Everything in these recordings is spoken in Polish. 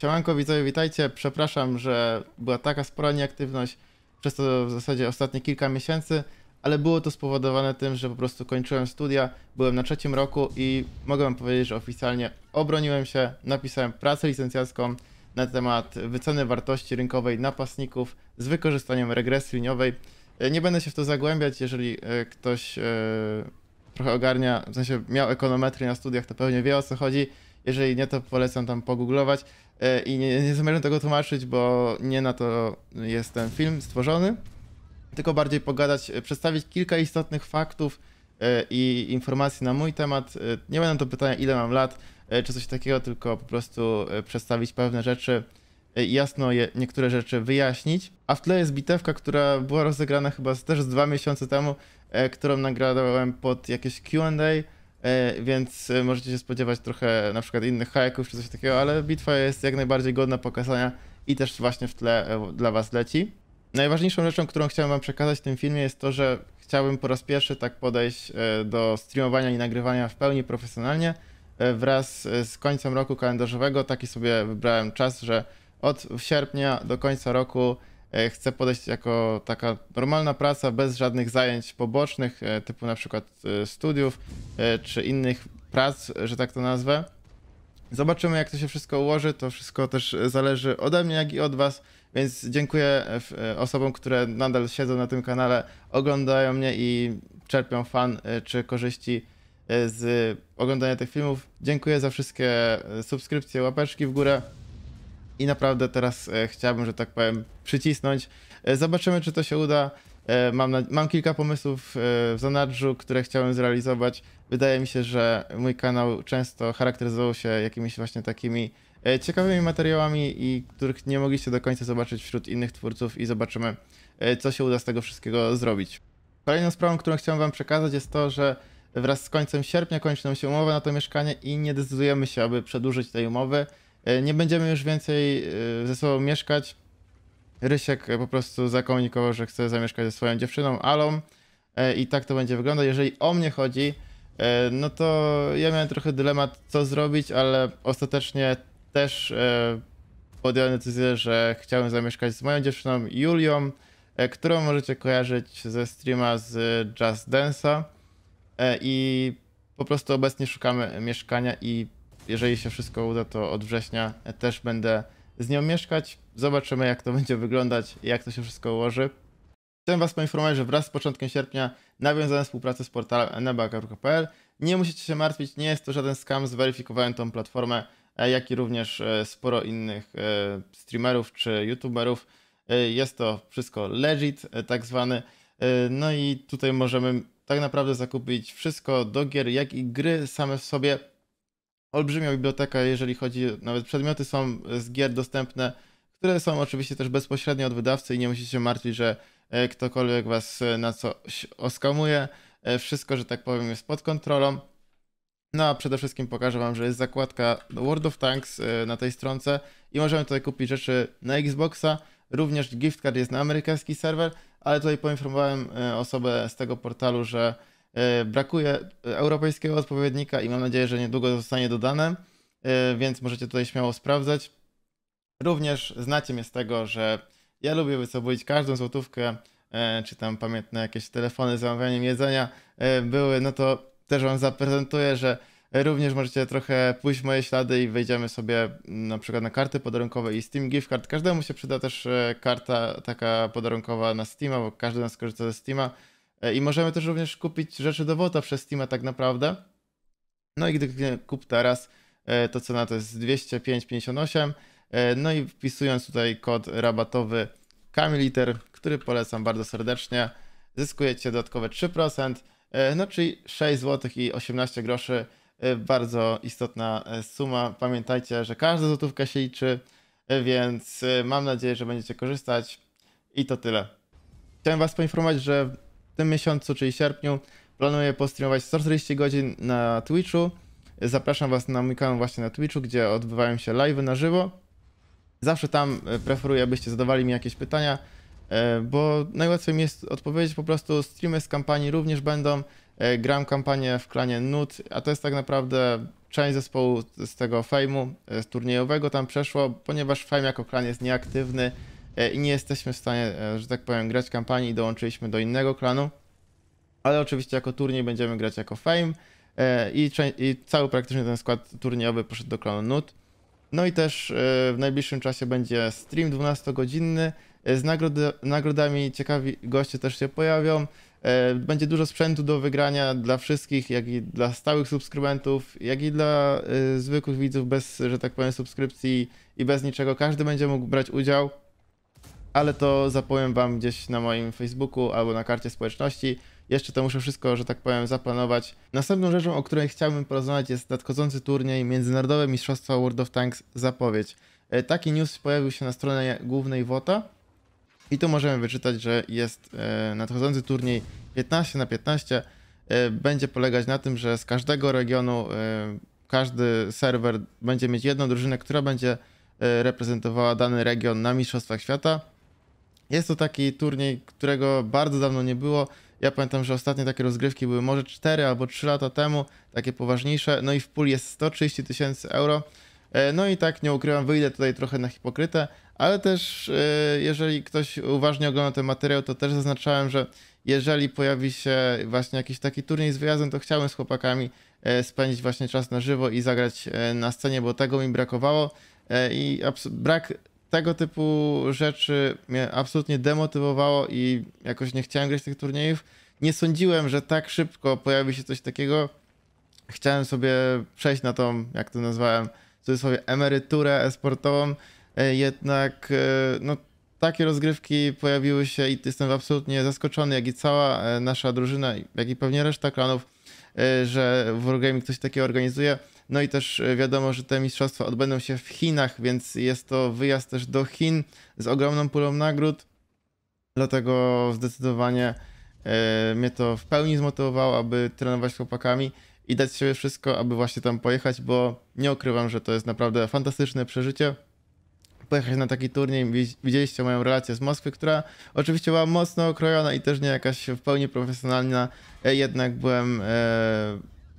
Siemanko widzowie, witajcie. Przepraszam, że była taka spora nieaktywność przez to w zasadzie ostatnie kilka miesięcy, ale było to spowodowane tym, że po prostu kończyłem studia, byłem na trzecim roku i mogę wam powiedzieć, że oficjalnie obroniłem się, napisałem pracę licencjacką na temat wyceny wartości rynkowej napastników z wykorzystaniem regresji liniowej. E, nie będę się w to zagłębiać, jeżeli e, ktoś e, trochę ogarnia, w sensie miał ekonometrię na studiach, to pewnie wie o co chodzi. Jeżeli nie, to polecam tam pogooglować. E, i nie, nie zamierzam tego tłumaczyć, bo nie na to jest ten film stworzony, tylko bardziej pogadać, e, przedstawić kilka istotnych faktów e, i informacji na mój temat. Nie będę to pytania, ile mam lat, czy coś takiego, tylko po prostu przedstawić pewne rzeczy, jasno je, niektóre rzeczy wyjaśnić. A w tle jest bitewka, która była rozegrana chyba też z dwa miesiące temu, którą nagradałem pod jakieś QA E, więc e, możecie się spodziewać trochę na przykład innych hajków czy coś takiego, ale bitwa jest jak najbardziej godna pokazania i też właśnie w tle e, dla was leci. Najważniejszą rzeczą, którą chciałem wam przekazać w tym filmie jest to, że chciałbym po raz pierwszy tak podejść do streamowania i nagrywania w pełni profesjonalnie. Wraz z końcem roku kalendarzowego taki sobie wybrałem czas, że od sierpnia do końca roku E, chcę podejść jako taka normalna praca, bez żadnych zajęć pobocznych, e, typu na przykład e, studiów czy innych prac, że tak to nazwę. Zobaczymy, jak to się wszystko ułoży. To wszystko też zależy ode mnie, jak i od Was. Więc dziękuję osobom, które nadal siedzą na tym kanale, oglądają mnie i czerpią fan czy korzyści z oglądania tych filmów. Dziękuję za wszystkie subskrypcje, łapeczki w górę i naprawdę teraz e, chciałbym, że tak powiem, przycisnąć. E, zobaczymy, czy to się uda. E, mam, na, mam, kilka pomysłów w zanadrzu, które chciałem zrealizować. Wydaje mi się, że mój kanał często charakteryzował się jakimiś właśnie takimi ciekawymi materiałami, i których nie mogliście do końca zobaczyć wśród innych twórców i zobaczymy, co się uda z tego wszystkiego zrobić. Kolejną sprawą, którą chciałem wam przekazać jest to, że wraz z końcem sierpnia kończy nam się umowa na to mieszkanie i nie decydujemy się, aby przedłużyć tej umowy. E, nie będziemy już więcej e, ze sobą mieszkać. Rysiek e, po prostu zakomunikował, że chce zamieszkać ze swoją dziewczyną Alą i tak to będzie wyglądać. Jeżeli o mnie chodzi, no to ja miałem trochę dylemat, co zrobić, ale ostatecznie też podjąłem decyzję, że chciałem zamieszkać z moją dziewczyną Julią, którą możecie kojarzyć ze streama z Just Dance'a i po prostu obecnie szukamy mieszkania i jeżeli się wszystko uda, to od września też będę z nią mieszkać. Zobaczymy, jak to będzie wyglądać, jak to się wszystko ułoży. Chcę Was poinformować, że wraz z początkiem sierpnia nawiązałem współpracę z portalem eneba.pl. Nie musicie się martwić, nie jest to żaden scam, zweryfikowałem tą platformę, e, jak i również e, sporo innych e, streamerów czy youtuberów. Jest to wszystko legit, tak zwany. No i tutaj możemy tak naprawdę zakupić wszystko do gier, jak i gry same w sobie olbrzymia biblioteka, jeżeli chodzi, nawet przedmioty są z gier dostępne, które są oczywiście też bezpośrednio od wydawcy i nie musicie się martwić, że e, ktokolwiek was e, na coś oskamuje. E, wszystko, że tak powiem, jest pod kontrolą. No a przede wszystkim pokażę wam, że jest zakładka World of Tanks na tej stronce i możemy tutaj kupić rzeczy na Xboxa. Również gift card jest na amerykański serwer, ale tutaj poinformowałem osobę z tego portalu, że E, brakuje e, europejskiego odpowiednika i mam nadzieję, że niedługo zostanie dodane, e, więc możecie tutaj śmiało sprawdzać. Również znacie mnie z tego, że ja lubię wysobulić każdą złotówkę, czy tam pamiętne jakieś telefony z zamawianiem jedzenia były, no to też Wam zaprezentuję, że również możecie trochę pójść w moje ślady i wejdziemy sobie mm, na przykład na karty podarunkowe i Steam Gift Card. Każdemu się przyda też karta taka podarunkowa na Steama, bo każdy nas korzysta ze Steama. E, I możemy też również kupić rzeczy do WOTA przez Steama tak naprawdę. No i gdy kup teraz, e, to cena to jest 205,58. E, no i wpisując tutaj kod rabatowy Kamiliter, który polecam bardzo serdecznie, zyskujecie dodatkowe 3%, no czyli 6 zł i 18 groszy. Bardzo istotna suma. Pamiętajcie, że każda złotówka się liczy, więc mam nadzieję, że będziecie korzystać. I to tyle. Chciałem Was poinformować, że tym miesiącu, czyli sierpniu, planuję postreamować 140 godzin na Twitchu. Zapraszam Was na mój kanał właśnie na Twitchu, gdzie odbywają się live na żywo. Zawsze tam e, preferuję, abyście zadawali mi jakieś pytania, e, bo najłatwiej mi jest odpowiedzieć po prostu. Streamy z kampanii również będą. E, gram kampanię w klanie Nut, a to jest tak naprawdę część zespołu z tego fejmu z turniejowego tam przeszło, ponieważ fejm jako klan jest nieaktywny. E, i nie jesteśmy w stanie, e, że tak powiem, grać kampanii i dołączyliśmy do innego klanu. Ale oczywiście jako turniej będziemy grać jako Fame e, i, i cały praktycznie ten skład turniejowy poszedł do klanu Nut. No i też w najbliższym czasie będzie stream 12-godzinny z nagrodami. Ciekawi goście też się pojawią. Będzie dużo sprzętu do wygrania dla wszystkich, jak i dla stałych subskrybentów, jak i dla zwykłych widzów bez, że tak powiem, subskrypcji i bez niczego. Każdy będzie mógł brać udział ale to zapowiem wam gdzieś na moim Facebooku albo na karcie społeczności. Jeszcze to muszę wszystko, że tak powiem, zaplanować. Następną rzeczą, o której chciałbym porozmawiać jest nadchodzący turniej Międzynarodowe Mistrzostwa World of Tanks zapowiedź. E, taki news pojawił się na stronie głównej WOTA i tu możemy wyczytać, że jest e, nadchodzący turniej 15 na 15 e, będzie polegać na tym, że z każdego regionu każdy serwer będzie mieć jedną drużynę, która będzie reprezentowała dany region na Mistrzostwach Świata. Jest to taki turniej, którego bardzo dawno nie było. Ja pamiętam, że ostatnie takie rozgrywki były może 4 albo 3 lata temu, takie poważniejsze. No i w pól jest 130 tysięcy euro. E, no i tak, nie ukrywam, wyjdę tutaj trochę na hipokrytę, ale też e, jeżeli ktoś uważnie ogląda ten materiał, to też zaznaczałem, że jeżeli pojawi się właśnie jakiś taki turniej z wyjazdem, to chciałem z chłopakami e, spędzić właśnie czas na żywo i zagrać na scenie, bo tego mi brakowało. I brak tego typu rzeczy mnie absolutnie demotywowało i jakoś nie chciałem grać tych turniejów. Nie sądziłem, że tak szybko pojawi się coś takiego. Chciałem sobie przejść na tą, jak to nazwałem, w cudzysłowie emeryturę esportową, e, jednak e, no, takie rozgrywki pojawiły się i jestem absolutnie zaskoczony, jak i cała e, nasza drużyna, jak i pewnie reszta klanów, że w Wargaming coś takiego organizuje. No i też e, wiadomo, że te mistrzostwa odbędą się w Chinach, więc jest to wyjazd też do Chin z ogromną pulą nagród. Dlatego zdecydowanie e, mnie to w pełni zmotywowało, aby trenować z chłopakami i dać sobie wszystko, aby właśnie tam pojechać, bo nie okrywam, że to jest naprawdę fantastyczne przeżycie. Pojechać na taki turniej, widzieliście moją relację z Moskwy, która oczywiście była mocno okrojona i też nie jakaś w pełni profesjonalna, e, jednak byłem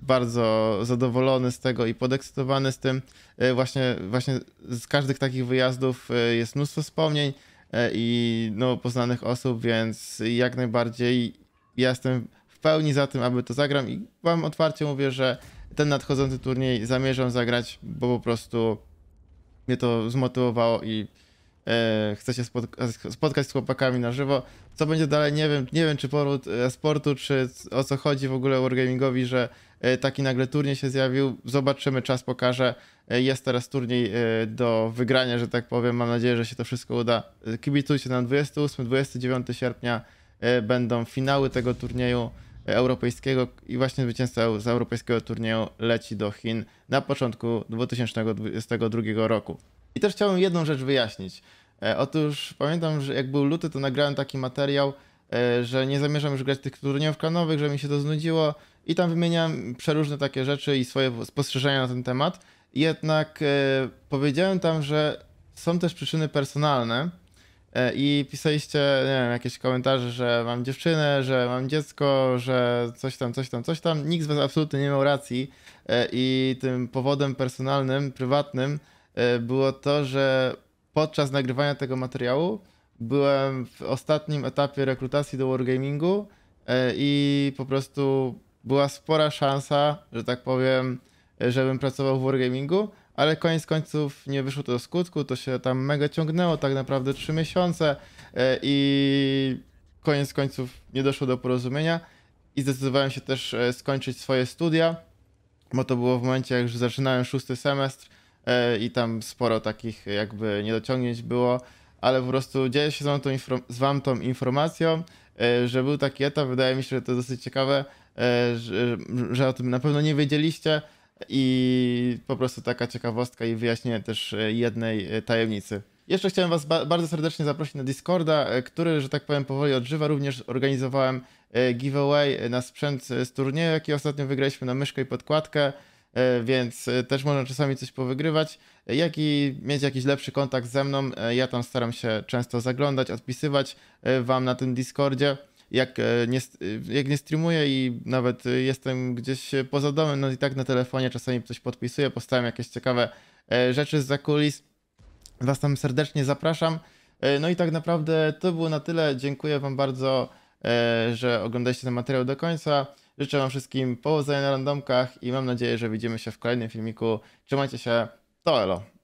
bardzo zadowolony z tego i podekscytowany z tym. E, właśnie, właśnie z każdych takich wyjazdów e, jest mnóstwo wspomnień e, i no, poznanych osób, więc jak najbardziej ja jestem w pełni za tym, aby to zagram i wam otwarcie mówię, że ten nadchodzący turniej zamierzam zagrać, bo po prostu mnie to zmotywowało i e, chce się spotka e, spotkać z chłopakami na żywo. Co będzie dalej, nie wiem, nie wiem czy powrót e-sportu, czy o co chodzi w ogóle Wargamingowi, że e, taki nagle turniej się zjawił. Zobaczymy, czas pokaże. E, jest teraz turniej e, do wygrania, że tak powiem. Mam nadzieję, że się to wszystko uda. E, kibicujcie na 28-29 sierpnia będą finały tego turnieju europejskiego i właśnie zwycięzca z europejskiego turnieju leci do Chin na początku 2022 roku. I też chciałbym jedną rzecz wyjaśnić. E, otóż pamiętam, że jak był luty, to nagrałem taki materiał, e, że nie zamierzam już grać tych turniejów klanowych, że mi się to znudziło i tam wymieniałem przeróżne takie rzeczy i swoje spostrzeżenia na ten temat. Jednak e, powiedziałem tam, że są też przyczyny personalne i pisaliście, nie wiem, jakieś komentarze, że mam dziewczynę, że mam dziecko, że coś tam, coś tam, coś tam. Nikt z was absolutnie nie miał racji i tym powodem personalnym, prywatnym E, było to, że podczas nagrywania tego materiału byłem w ostatnim etapie rekrutacji do Wargamingu e, i po prostu była spora szansa, że tak powiem, żebym pracował w Wargamingu, ale koniec końców nie wyszło to do skutku, to się tam mega ciągnęło, tak naprawdę trzy miesiące e, i koniec końców nie doszło do porozumienia i zdecydowałem się też skończyć swoje studia, bo to było w momencie, jak już zaczynałem szósty semestr, E, i tam sporo takich jakby niedociągnięć było, ale po prostu dzieje się z wam tą, z wam tą informacją, e, że był taki etap, wydaje mi się, że to dosyć ciekawe, e, że, że o tym na pewno nie wiedzieliście i po prostu taka ciekawostka i wyjaśnienie też jednej tajemnicy. Jeszcze chciałem Was ba bardzo serdecznie zaprosić na Discorda, który, że tak powiem, powoli odżywa. Również organizowałem giveaway na sprzęt z turnieju, jaki ostatnio wygraliśmy na myszkę i podkładkę. E, więc e, też można czasami coś powygrywać, e, jak i mieć jakiś lepszy kontakt ze mną. Ja tam staram się często zaglądać, odpisywać wam na tym Discordzie. Jak nie, jak nie streamuję i nawet jestem gdzieś poza domem, no i tak na telefonie czasami coś podpisuję, postawiam jakieś ciekawe rzeczy z kulis. Was tam serdecznie zapraszam. No i tak naprawdę to było na tyle. Dziękuję Wam bardzo, że oglądaliście ten materiał do końca. Życzę Wam wszystkim powodzenia na randomkach i mam nadzieję, że widzimy się w kolejnym filmiku. Trzymajcie się, to elo!